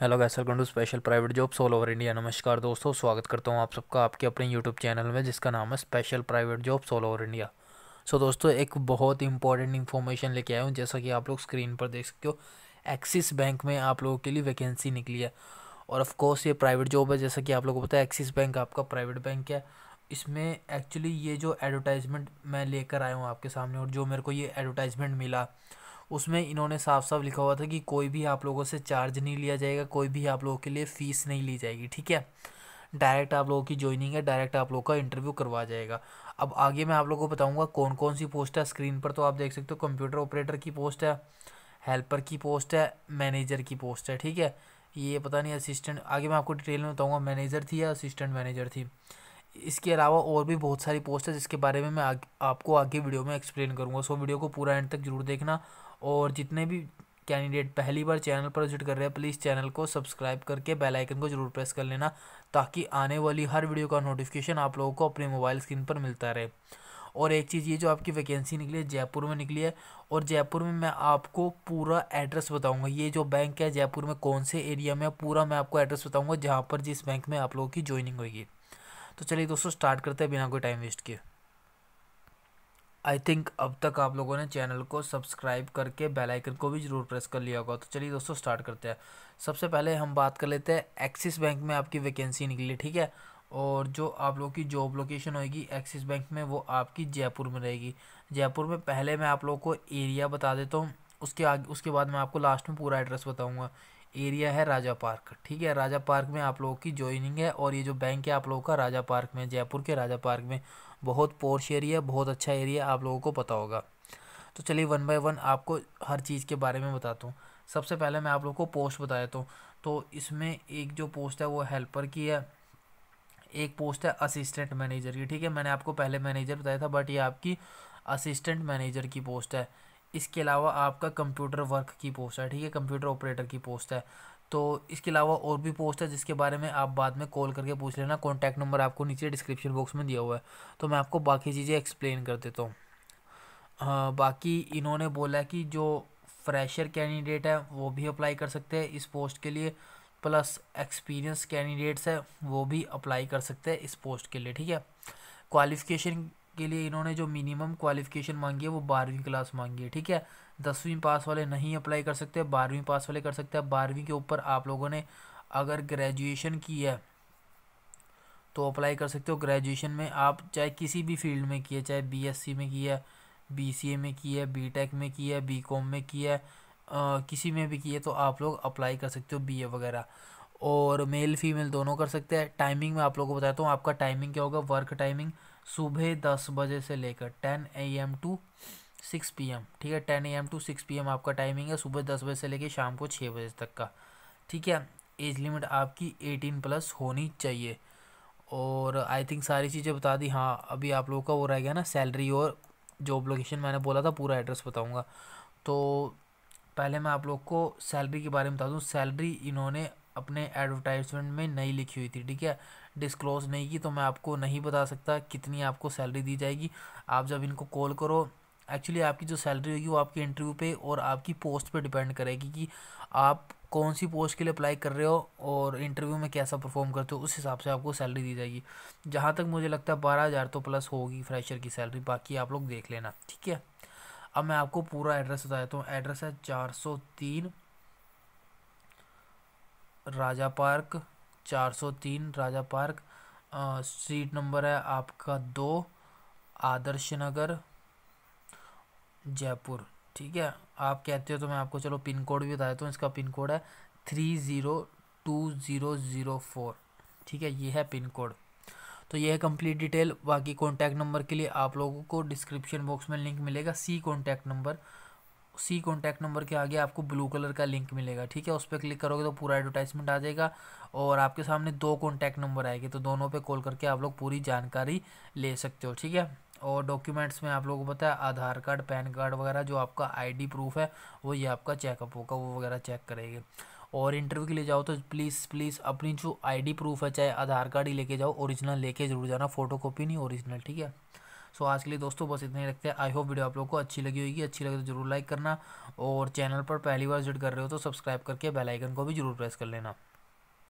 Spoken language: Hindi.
हेलो गैसल welcome special private jobs all over India नमस्कार दोस्तों स्वागत करता हूं आप सबका आपके अपने यूट्यूब चैनल में जिसका नाम है special private jobs all over India so दोस्तों एक बहुत इंपॉर्टेंट इन्फॉर्मेशन लेके आया हूं जैसा कि आप लोग स्क्रीन पर देख सकते हो एक्सिस बैंक में आप लोगों के लिए वैकेंसी निकली है और ऑफकोर्स ये प्राइवेट जॉब है जैसा कि आप लोगों को पता है एक्सिस बैंक आपका प्राइवेट बैंक है इसमें एक्चुअली ये जो एडवर्टाइजमेंट मैं लेकर आया हूँ आपके सामने और जो मेरे को ये एडवर्टाइजमेंट मिला उसमें इन्होंने साफ साफ लिखा हुआ था कि कोई भी आप लोगों से चार्ज नहीं लिया जाएगा कोई भी आप लोगों के लिए फ़ीस नहीं ली जाएगी ठीक है डायरेक्ट आप लोगों की ज्वाइनिंग है डायरेक्ट आप लोगों का इंटरव्यू करवा जाएगा अब आगे मैं आप लोगों को बताऊंगा कौन कौन सी पोस्ट है स्क्रीन पर तो आप देख सकते हो कंप्यूटर ऑपरेटर की पोस्ट है हेल्पर की पोस्ट है मैनेजर की पोस्ट है ठीक है ये पता नहीं असिस्टेंट आगे मैं आपको डिटेल में बताऊँगा मैनेजर थी या असिस्टेंट मैनेजर थी इसके अलावा और भी बहुत सारी पोस्ट है जिसके बारे में मैं आग, आपको आगे वीडियो में एक्सप्लेन करूँगा सो वीडियो को पूरा एंड तक जरूर देखना और जितने भी कैंडिडेट पहली बार चैनल पर विजिट कर रहे हैं प्लीज़ चैनल को सब्सक्राइब करके बेल आइकन को जरूर प्रेस कर लेना ताकि आने वाली हर वीडियो का नोटिफिकेशन आप लोगों को अपने मोबाइल स्क्रीन पर मिलता रहे और एक चीज़ ये जो आपकी वैकेंसी निकली है जयपुर में निकली है और जयपुर में मैं आपको पूरा एड्रेस बताऊंगा ये जो बैंक है जयपुर में कौन से एरिया में पूरा मैं आपको एड्रेस बताऊँगा जहाँ पर जिस बैंक में आप लोगों की ज्वाइनिंग होगी तो चलिए दोस्तों स्टार्ट करते हैं बिना कोई टाइम वेस्ट किए आई थिंक अब तक आप लोगों ने चैनल को सब्सक्राइब करके बेल आइकन को भी ज़रूर प्रेस कर लिया होगा तो चलिए दोस्तों स्टार्ट करते हैं सबसे पहले हम बात कर लेते हैं एक्सिस बैंक में आपकी वैकेंसी निकली ठीक है और जो आप लोग की जॉब लोकेशन होगी एक्सिस बैंक में वो आपकी जयपुर में रहेगी जयपुर में पहले मैं आप लोग को एरिया बता देता हूँ उसके आगे उसके बाद मैं आपको लास्ट में पूरा एड्रेस बताऊँगा एरिया है राजा पार्क ठीक है राजा पार्क में आप लोगों की ज्वाइनिंग है और ये जो बैंक है आप लोगों का राजा पार्क में जयपुर के राजा पार्क में बहुत पोर्श एरिया बहुत अच्छा एरिया आप लोगों को पता होगा तो चलिए वन बाय वन आपको हर चीज़ के बारे में बताता हूँ सबसे पहले मैं आप लोगों को पोस्ट बता देता हूँ तो इसमें एक जो पोस्ट है वो हेल्पर की है एक पोस्ट है असिस्टेंट मैनेजर की ठीक है मैंने आपको पहले मैनेजर बताया था बट ये आपकी असिस्टेंट मैनेजर की पोस्ट है इसके अलावा आपका कंप्यूटर वर्क की पोस्ट है ठीक है कंप्यूटर ऑपरेटर की पोस्ट है तो इसके अलावा और भी पोस्ट है जिसके बारे में आप बाद में कॉल करके पूछ लेना कॉन्टैक्ट नंबर आपको नीचे डिस्क्रिप्शन बॉक्स में दिया हुआ है तो मैं आपको बाकी चीज़ें एक्सप्लेन कर देता हूँ बाकी इन्होंने बोला कि जो फ्रेशर कैंडिडेट है वो भी अप्लाई कर सकते हैं इस पोस्ट के लिए प्लस एक्सपीरियंस कैंडिडेट्स है वो भी अप्लाई कर सकते हैं इस पोस्ट के लिए ठीक है क्वालिफिकेशन के लिए इन्होंने जो मिनिमम क्वालिफिकेशन मांगी है वो बारहवीं क्लास मांगी है ठीक है दसवीं पास वाले नहीं अप्लाई कर सकते बारहवीं पास वाले कर सकते हैं बारहवीं के ऊपर आप लोगों ने अगर ग्रेजुएशन की है तो अप्लाई कर सकते हो ग्रेजुएशन में आप चाहे किसी भी फील्ड में किए चाहे बीएससी में किया बीसीए में किया बीटेक में किया बीकॉम में किया किसी में भी किए तो आप लोग अप्लाई कर सकते हो बीए वगैरह और मेल फीमेल दोनों कर सकते हैं टाइमिंग में आप लोगों को बताता हूँ आपका टाइमिंग क्या होगा वर्क टाइमिंग सुबह दस बजे से लेकर ten A M to six P M ठीक है ten A M to six P M आपका टाइमिंग है सुबह दस बजे से लेकर शाम को छः बजे तक का ठीक है एज लिमिट आपकी एटीन प्लस होनी चाहिए और आई थिंक सारी चीज़ें बता दी हाँ अभी आप लोग का वो रह गया ना सैलरी और जॉब लोकेशन मैंने बोला था पूरा एड्रेस बताऊँगा तो पहले मैं आप लोग को सैलरी के बारे में बता दूँ सैलरी इन्होंने अपने एडवर्टाइजमेंट में नहीं लिखी हुई थी ठीक है डिस्क्लोज नहीं की तो मैं आपको नहीं बता सकता कितनी आपको सैलरी दी जाएगी आप जब इनको कॉल करो एक्चुअली आपकी जो सैलरी होगी वो आपके इंटरव्यू पे और आपकी पोस्ट पे डिपेंड करेगी कि आप कौन सी पोस्ट के लिए अप्लाई कर रहे हो और इंटरव्यू में कैसा परफॉर्म करते हो उस हिसाब से आपको सैलरी दी जाएगी जहाँ तक मुझे लगता है बारह हज़ार तो प्लस होगी फ्रेशर की सैलरी बाकी आप लोग देख लेना ठीक है अब मैं आपको पूरा एड्रेस बता देता हूँ एड्रेस है चार सौ तीन राजा पार्क चार सौ तीन राजा पार्क स्ट्रीट नंबर है आपका दो आदर्श नगर जयपुर ठीक है आप कहते हो तो मैं आपको चलो पिन कोड भी बता देता हूँ इसका पिन कोड है three zero two zero zero four ठीक है ये है पिन कोड तो यह है कंप्लीट डिटेल बाकी कॉन्टैक्ट नंबर के लिए आप लोगों को डिस्क्रिप्शन बॉक्स में लिंक मिलेगा see contact number see contact number के आगे आपको ब्लू कलर का लिंक मिलेगा ठीक है उस पर क्लिक करोगे तो पूरा एडवर्टाइजमेंट आ जाएगा और आपके सामने दो कॉन्टैक्ट नंबर आएंगे तो दोनों पे कॉल करके आप लोग पूरी जानकारी ले सकते हो ठीक है और डॉक्यूमेंट्स में आप लोगों को पता है आधार कार्ड पैन कार्ड वगैरह जो आपका आईडी प्रूफ है वो ये आपका चेकअप होगा वो वगैरह चेक करेंगे और इंटरव्यू के लिए जाओ तो प्लीज़ प्लीज़ अपनी जो आईडी प्रूफ है चाहे आधार कार्ड ही लेके जाओ ओरिजिनल लेके जरूर जाना फोटोकॉपी नहीं ओरिजिनल ठीक है सो आज के लिए दोस्तों बस इतना ही रखते हैं आई होप वीडियो आप लोग को अच्छी लगी होगी अच्छी लगे तो जरूर लाइक करना और चैनल पर पहली बार विजिट कर रहे हो तो सब्सक्राइब करके बेलाइकन को भी जरूर प्रेस कर लेना